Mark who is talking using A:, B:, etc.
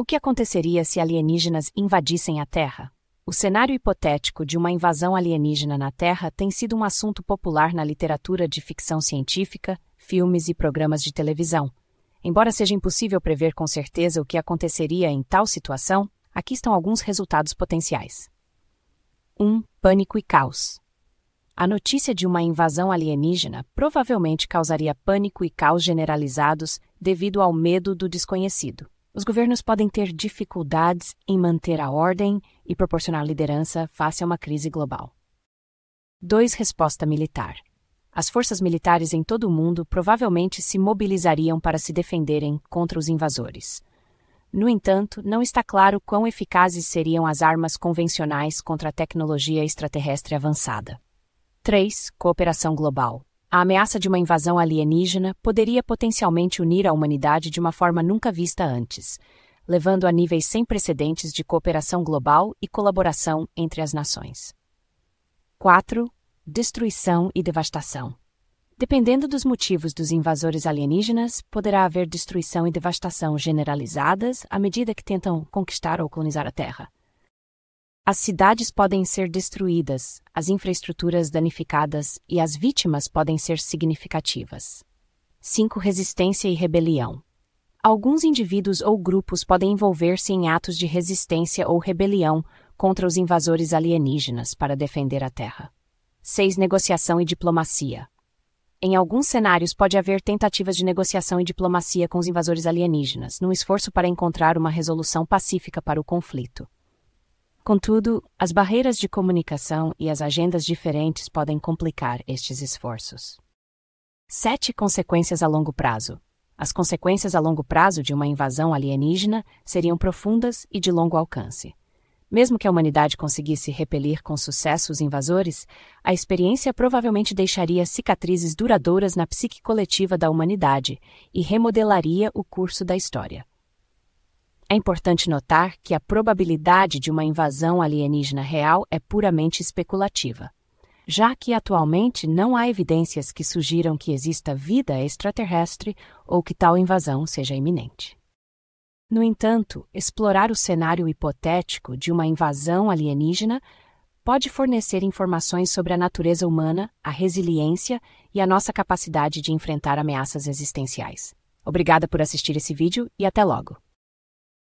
A: O que aconteceria se alienígenas invadissem a Terra? O cenário hipotético de uma invasão alienígena na Terra tem sido um assunto popular na literatura de ficção científica, filmes e programas de televisão. Embora seja impossível prever com certeza o que aconteceria em tal situação, aqui estão alguns resultados potenciais. 1. Um, pânico e caos. A notícia de uma invasão alienígena provavelmente causaria pânico e caos generalizados devido ao medo do desconhecido os governos podem ter dificuldades em manter a ordem e proporcionar liderança face a uma crise global. 2. Resposta militar. As forças militares em todo o mundo provavelmente se mobilizariam para se defenderem contra os invasores. No entanto, não está claro quão eficazes seriam as armas convencionais contra a tecnologia extraterrestre avançada. 3. Cooperação global. A ameaça de uma invasão alienígena poderia potencialmente unir a humanidade de uma forma nunca vista antes, levando a níveis sem precedentes de cooperação global e colaboração entre as nações. 4. Destruição e devastação. Dependendo dos motivos dos invasores alienígenas, poderá haver destruição e devastação generalizadas à medida que tentam conquistar ou colonizar a Terra as cidades podem ser destruídas, as infraestruturas danificadas e as vítimas podem ser significativas. 5. Resistência e rebelião. Alguns indivíduos ou grupos podem envolver-se em atos de resistência ou rebelião contra os invasores alienígenas para defender a Terra. 6. Negociação e diplomacia. Em alguns cenários, pode haver tentativas de negociação e diplomacia com os invasores alienígenas, num esforço para encontrar uma resolução pacífica para o conflito. Contudo, as barreiras de comunicação e as agendas diferentes podem complicar estes esforços. 7. Consequências a longo prazo. As consequências a longo prazo de uma invasão alienígena seriam profundas e de longo alcance. Mesmo que a humanidade conseguisse repelir com sucesso os invasores, a experiência provavelmente deixaria cicatrizes duradouras na psique coletiva da humanidade e remodelaria o curso da história. É importante notar que a probabilidade de uma invasão alienígena real é puramente especulativa, já que atualmente não há evidências que sugiram que exista vida extraterrestre ou que tal invasão seja iminente. No entanto, explorar o cenário hipotético de uma invasão alienígena pode fornecer informações sobre a natureza humana, a resiliência e a nossa capacidade de enfrentar ameaças existenciais. Obrigada por assistir esse vídeo e até logo!